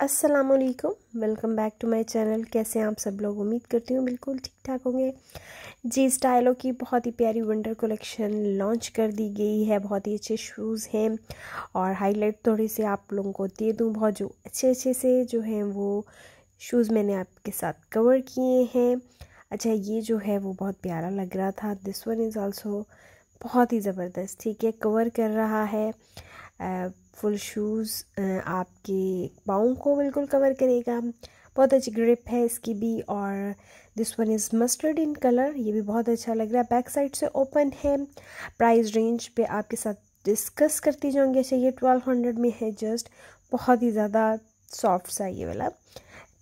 Aslam welcome back to my channel कैसे हैं आप सब लोग उम्मीद करती हूँ बिल्कुल ठीक ठाक होंगे जी स्टाइलों की बहुत ही प्यारी वंडर कलेक्शन लॉन्च कर दी गई है बहुत ही अच्छे शूज़ हैं और हाईलाइट थोड़े से आप लोगों को दे दूँ बहुत जो अच्छे अच्छे से जो हैं वो शूज़ मैंने आपके साथ कवर किए हैं अच्छा ये जो है वो बहुत प्यारा लग रहा था दिस वन इज़ ऑल्सो बहुत ही ज़बरदस्त ठीक है कवर कर रहा है आ, फुल शूज़ आपके पाओं को बिल्कुल कवर करेगा बहुत अच्छी ग्रिप है इसकी भी और this one is mustard in colour ये भी बहुत अच्छा लग रहा है बैक साइड से ओपन है प्राइस रेंज पे आपके साथ डिस्कस करती जाऊँगी अच्छा ये ट्वेल्व हंड्रेड में है जस्ट बहुत ही ज़्यादा सॉफ्ट सा ये वाला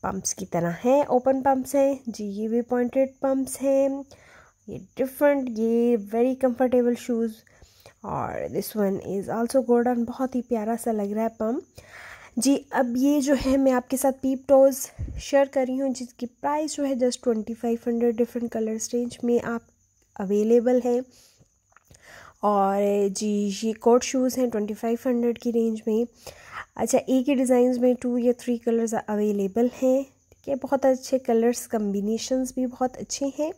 पम्प्स की तरह है ओपन पम्प्स हैं जी ये भी पॉइंटेड पम्प्स हैं ये डिफरेंट ये वेरी कम्फर्टेबल शूज़ और this one is also golden बहुत ही प्यारा सा लग रहा है पम जी अब ये जो है मैं आपके साथ पीप टोज शेयर कर रही हूँ जिसकी प्राइस जो है just twenty five hundred different colours range में आप अवेलेबल है और जी ये कोट शूज़ हैं ट्वेंटी फाइव हंड्रेड की रेंज में अच्छा एक ही डिज़ाइन में टू या थ्री कलर्स अवेलेबल हैं ठीक है बहुत अच्छे कलर्स कम्बिनेशन भी बहुत अच्छे हैं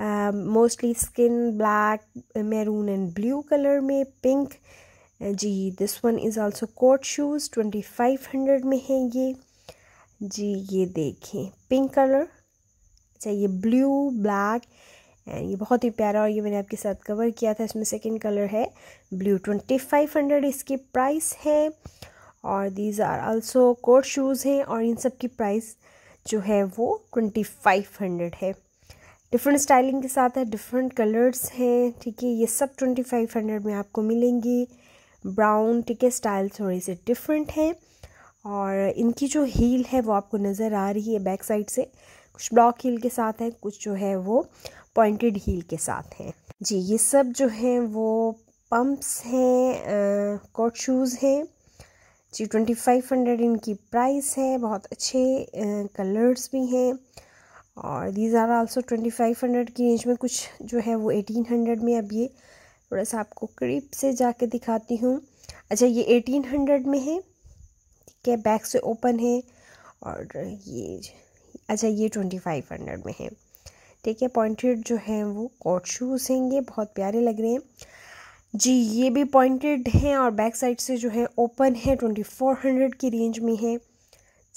mostly skin black maroon and blue colour में पिंक uh, जी this one is also court shoes twenty five hundred में है ये जी ये देखें पिंक कलर अच्छा ये ब्लू ब्लैक एंड ये बहुत ही प्यारा और ये मैंने आपके साथ कवर किया था इसमें सेकंड कलर है ब्लू ट्वेंटी फाइव हंड्रेड इसकी प्राइस है और these are also court shoes हैं और इन सब की प्राइस जो है वो ट्वेंटी फाइव हंड्रेड है डिफरेंट स्टाइलिंग के साथ है डिफरेंट कलर्स हैं ठीक है ये सब ट्वेंटी फाइव हंड्रेड में आपको मिलेंगी ब्राउन ठीक है स्टाइल थोड़े से डिफरेंट हैं और इनकी जो हील है वो आपको नज़र आ रही है बैक साइड से कुछ ब्लॉक हील के साथ है कुछ जो है वो पॉइंटेड हील के साथ हैं जी ये सब जो हैं वो पम्प्स हैं कोट शूज़ हैं जी ट्वेंटी फाइव हंड्रेड इनकी प्राइस है बहुत अच्छे कलर्स भी हैं और these are also twenty five hundred की रेंज में कुछ जो है वो एटीन हंड्रेड में अब ये थोड़ा सा आपको करीब से जाके दिखाती हूँ अच्छा ये एटीन हंड्रेड में है ठीक है बैक से ओपन है और ये अच्छा ये ट्वेंटी फाइव हंड्रेड में है ठीक है पॉइंटेड जो है वो कॉट शूज़ हैं ये बहुत प्यारे लग रहे हैं जी ये भी पॉइंटेड हैं और बैक साइड से जो है ओपन है ट्वेंटी फोर हंड्रेड की रेंज में है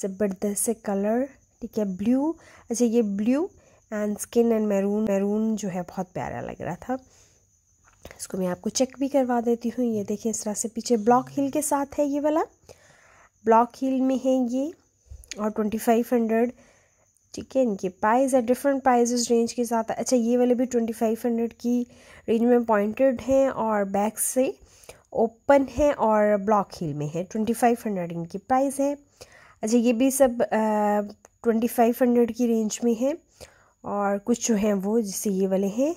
ज़बरदस्त से कलर ठीक है ब्लू अच्छा ये blue and skin and maroon maroon जो है बहुत प्यारा लग रहा था इसको मैं आपको चेक भी करवा देती हूँ ये देखिए इस तरह से पीछे ब्लॉक हिल के साथ है ये वाला ब्लॉक हिल में है ये और ट्वेंटी फाइव हंड्रेड ठीक है इनके प्राइस है डिफरेंट प्राइजेस रेंज के साथ अच्छा ये वाले भी ट्वेंटी फाइव हंड्रेड की रेंज में पॉइंटेड हैं और बैक से ओपन है और ब्लॉक हिल में है ट्वेंटी फाइव हंड्रेड इनकी प्राइस है अच्छा ये भी सब ट्वेंटी फाइव हंड्रेड की रेंज में है और कुछ जो हैं वो जैसे ये वाले हैं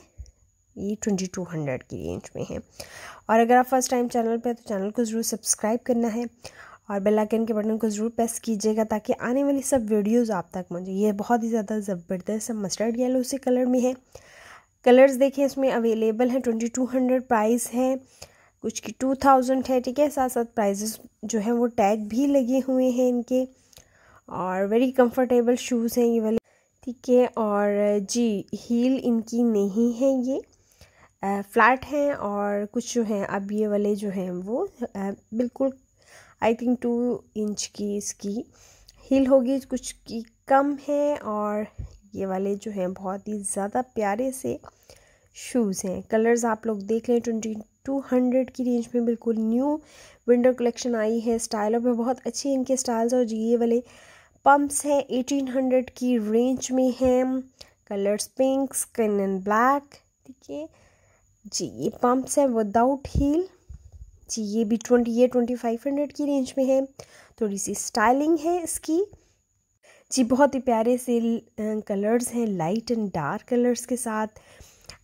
ये ट्वेंटी टू हंड्रेड की रेंज में है और अगर आप फर्स्ट टाइम चैनल पे तो चैनल को ज़रूर सब्सक्राइब करना है और बेल आइकन के बटन को ज़रूर प्रेस कीजिएगा ताकि आने वाली सब वीडियोस आप तक पहुँचे ये बहुत ही ज़्यादा ज़बरदस्त मस्टर्ड येलो से कलर में है कलर्स देखें इसमें अवेलेबल हैं ट्वेंटी टू हंड्रेड प्राइस है कुछ की टू थाउजेंड है ठीक है साथ साथ प्राइजेस जो हैं वो टैग भी लगे हुए हैं इनके और वेरी कंफर्टेबल शूज़ हैं ये वाले ठीक है और जी हील इनकी नहीं है ये फ्लैट हैं और कुछ जो हैं अब ये वाले जो हैं वो बिल्कुल आई थिंक टू इंच की इसकी हील होगी कुछ की कम है और ये वाले जो हैं बहुत ही ज़्यादा प्यारे से शूज़ हैं कलर्स आप लोग देख लें ट्वेंटी टू हंड्रेड की रेंज में बिल्कुल न्यू विंडो कलेक्शन आई है स्टाइलों में बहुत अच्छे इनके स्टाइल्स और ये वाले पम्प्स हैं 1800 की रेंज में हैं colours pink skin and black देखिए जी ये पम्प्स हैं विदाउट हील जी ये भी ट्वेंटी ये ट्वेंटी फाइव हंड्रेड की रेंज में है थोड़ी सी स्टाइलिंग है इसकी जी बहुत ही प्यारे से कलर्स हैं लाइट एंड डार्क कलर्स के साथ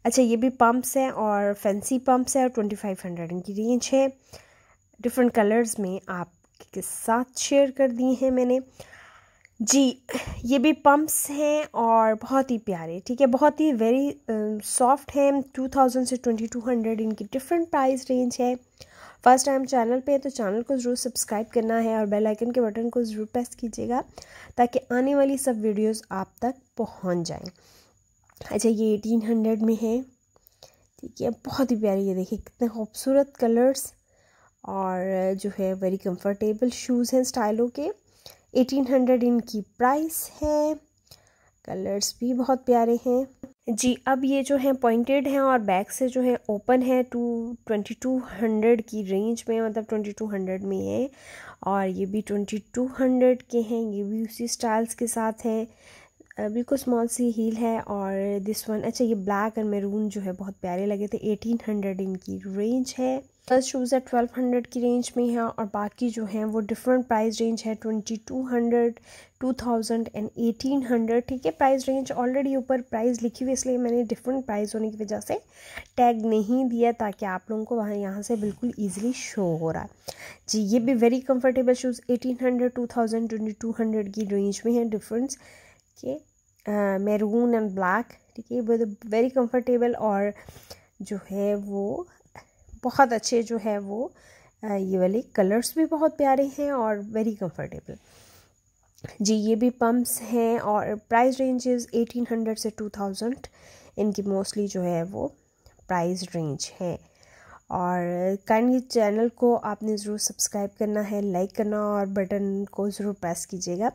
अच्छा ये भी पम्प्स हैं और फैंसी पम्प्स हैं और ट्वेंटी फाइव हंड्रेड इनकी रेंज है डिफरेंट कलर्स में आपके साथ शेयर कर दिए हैं मैंने जी ये भी पम्प्स हैं और बहुत ही प्यारे ठीक है बहुत ही वेरी सॉफ्ट हैं टू थाउजेंड से ट्वेंटी टू हंड्रेड इनकी डिफरेंट प्राइस रेंज है फर्स्ट टाइम चैनल पे है तो चैनल को ज़रूर सब्सक्राइब करना है और बेल आइकन के बटन को ज़रूर प्रेस कीजिएगा ताकि आने वाली सब वीडियोस आप तक पहुंच जाएं अच्छा ये एटीन हंड्रेड में है ठीक है बहुत ही प्यारी ये देखिए कितने खूबसूरत कलर्स और जो है वेरी कम्फर्टेबल शूज़ हैं स्टाइलों के एटीन हंड्रेड इनकी प्राइस है कलर्स भी बहुत प्यारे हैं जी अब ये जो है पॉइंटेड हैं और बैक से जो है ओपन है टू ट्वेंटी टू हंड्रेड की रेंज में मतलब ट्वेंटी टू हंड्रेड में है और ये भी ट्वेंटी टू हंड्रेड के हैं ये भी उसी स्टाइल्स के साथ हैं बिल्कुल स्मॉल सी हील है और दिस वन अच्छा ये ब्लैक एंड मेरून जो है बहुत प्यारे लगे थे एटीन हंड्रेड इनकी रेंज है प्लस शूज़ है ट्वेल्व हंड्रेड की रेंज में है और बाकी जो हैं वो डिफरेंट प्राइस रेंज है twenty two hundred two thousand and eighteen hundred ठीक है प्राइस रेंज ऑलरेडी ऊपर प्राइस लिखी हुई इसलिए मैंने डिफरेंट प्राइस होने की वजह से टैग नहीं दिया ताकि आप लोगों को वहाँ यहाँ से बिल्कुल ईजिली शो हो रहा है जी ये भी very comfortable shoes eighteen hundred two thousand twenty two hundred की रेंज में है डिफरेंस के मैरून एंड ब्लैक ठीक है वेरी कम्फर्टेबल और जो है वो बहुत अच्छे जो है वो ये वाले कलर्स भी बहुत प्यारे हैं और वेरी कंफर्टेबल जी ये भी पम्प्स हैं और प्राइस रेंजेस 1800 से 2000 इनकी मोस्टली जो है वो प्राइस रेंज है और काइंडली चैनल को आपने ज़रूर सब्सक्राइब करना है लाइक करना और बटन को ज़रूर प्रेस कीजिएगा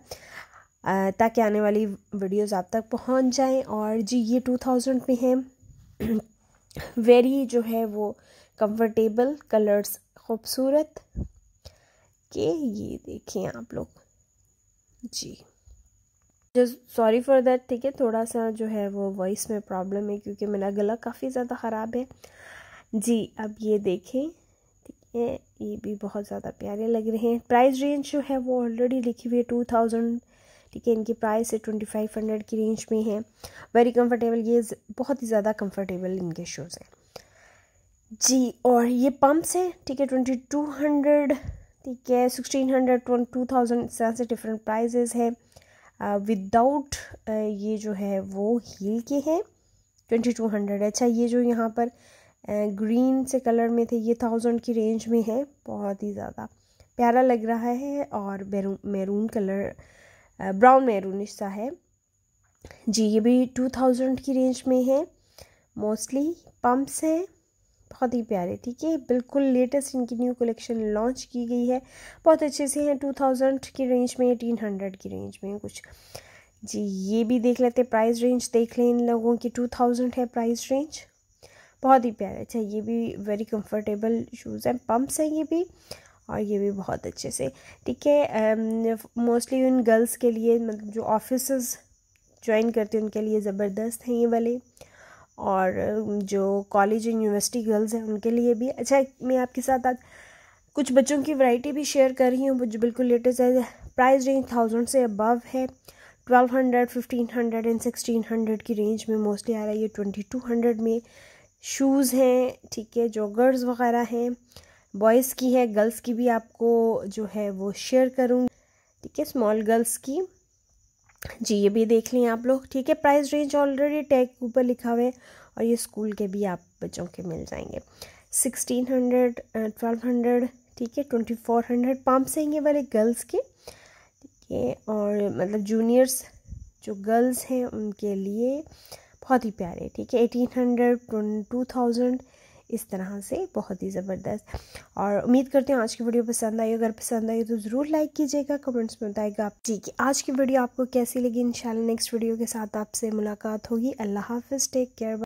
ताकि आने वाली वीडियोस आप तक पहुंच जाएं और जी ये 2000 में हैं वेरी जो है वो कंफर्टेबल कलर्स खूबसूरत के ये देखें आप लोग जी जस्ट सॉरी फॉर दैट ठीक है थोड़ा सा जो है वो वॉइस में प्रॉब्लम है क्योंकि मेरा गला काफ़ी ज़्यादा ख़राब है जी अब ये देखें ठीक है ये भी बहुत ज़्यादा प्यारे लग रहे हैं प्राइस रेंज जो है वो ऑलरेडी लिखी हुई है टू थाउजेंड ठीक है इनकी प्राइस है ट्वेंटी फाइव हंड्रेड की रेंज में है वेरी कंफर्टेबल ये बहुत ही ज़्यादा कम्फर्टेबल इनके शूज़ हैं जी और ये पम्प्स हैं ठीक है ट्वेंटी टू हंड्रेड ठीक है sixteen hundred twenty two thousand इस तरह से डिफरेंट प्राइजेज है विदाउट uh, uh, ये जो है वो हील के हैं ट्वेंटी टू हंड्रेड अच्छा ये जो यहाँ पर ग्रीन uh, से कलर में थे ये थाउजेंड की रेंज में है बहुत ही ज़्यादा प्यारा लग रहा है और मैरून कलर ब्राउन मैरून सा है जी ये भी टू थाउजेंड की रेंज में है मोस्टली पम्प्स हैं बहुत ही प्यारे ठीक है बिल्कुल लेटेस्ट इनकी न्यू कलेक्शन लॉन्च की गई है बहुत अच्छे से हैं टू थाउजेंड की रेंज में एटीन हंड्रेड की रेंज में कुछ जी ये भी देख लेते प्राइस रेंज देख लें इन लोगों की टू थाउजेंड है प्राइस रेंज बहुत ही प्यारे अच्छा ये भी वेरी कंफर्टेबल शूज़ हैं पम्प्स हैं ये भी और ये भी बहुत अच्छे से ठीक है मोस्टली um, उन गर्ल्स के लिए मतलब जो ऑफिस ज्वाइन करते हैं उनके लिए ज़बरदस्त हैं ये वाले और जो कॉलेज एंड यूनिवर्सिटी गर्ल्स हैं उनके लिए भी अच्छा मैं आपके साथ आज कुछ बच्चों की वैरायटी भी शेयर कर रही हूँ जो बिल्कुल लेटेस्ट है प्राइस रेंज थाउजेंड से अबव है twelve hundred fifteen hundred and sixteen hundred की रेंज में मोस्टली आ रहा है ये ट्वेंटी टू हंड्रेड में शूज़ हैं ठीक है जॉगर्स वगैरह हैं बॉयज़ की है गर्ल्स की भी आपको जो है वो शेयर करूँगी ठीक है स्मॉल गर्ल्स की जी ये भी देख लें आप लोग ठीक है प्राइस रेंज ऑलरेडी टैग ऊपर लिखा हुआ है और ये स्कूल के भी आप बच्चों के मिल जाएंगे सिक्सटीन हंड्रेड ट्वेल्व हंड्रेड ठीक है ट्वेंटी फोर हंड्रेड पम्प्स हैं ये वाले गर्ल्स के ठीक है और मतलब जूनियर्स जो गर्ल्स हैं उनके लिए बहुत ही प्यारे ठीक है एटीन हंड्रेड टू थाउजेंड इस तरह से बहुत ही ज़बरदस्त और उम्मीद करती हूँ आज की वीडियो पसंद आई अगर पसंद आई तो ज़रूर लाइक कीजिएगा कमेंट्स में बताएगा आप ठीक है आज की वीडियो आपको कैसी लगी इन नेक्स्ट वीडियो के साथ आपसे मुलाकात होगी अल्लाह हाफिज़ टेक केयर